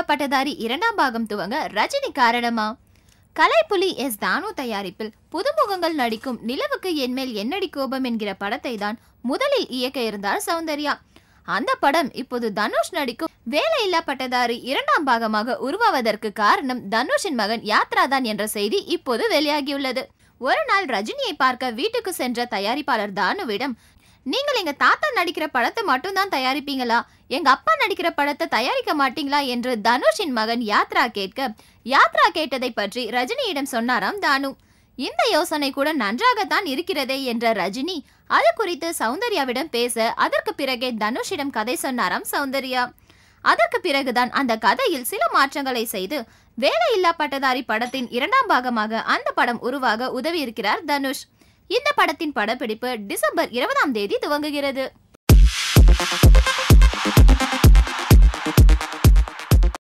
ராஜா பட்டதாரி இரண்டாம் பாகம் துவங்க ரஜினி காரணமா கலைப்புலி எஸ் தானு தயாரிப்பில் புதுமுகங்கள் நடிக்கும் நிலவுக்கு என்மேல் என்னடி கோபம் என்கிற படத்தை தான் முதலில் இயக்க இருந்தார் சௌந்தர்யா அந்த படம் இப்போது தனுஷ் நடிக்கும் வேலையில்லா பட்டதாரி இரண்டாம் பாகமாக உருவாவதற்கு காரணம் தனுஷின் மகன் யாத்ரா தான் என்ற செய்தி இப்போது வெளியாகியுள்ளது ஒரு நாள் ரஜினியை பார்க்க வீட்டுக்கு சென்ற தயாரிப்பாளர் தானுவிடம் நீங்கள் எங்க தாத்தா நடிக்கிற படத்தை மட்டும் தான் தயாரிப்பீங்களா எங்க அப்பா நடிக்கிற படத்தை தயாரிக்க மாட்டீங்களா என்று தனுஷின் மகன் யாத்ரா கேட்க யாத்ரா கேட்டதை பற்றி ரஜினியிடம் சொன்னாராம் தானு இந்த யோசனை கூட நன்றாகத்தான் இருக்கிறதே என்ற ரஜினி அது குறித்து சௌந்தர்யாவிடம் பேச அதற்கு பிறகே தனுஷிடம் கதை சொன்னாராம் சௌந்தர்யா அதற்கு பிறகுதான் அந்த கதையில் சில மாற்றங்களை செய்து வேலையில்லா பட்டதாரி படத்தின் இரண்டாம் பாகமாக அந்த படம் உருவாக உதவி இருக்கிறார் தனுஷ் இந்த படத்தின் படப்பிடிப்பு டிசம்பர் இருபதாம் தேதி துவங்குகிறது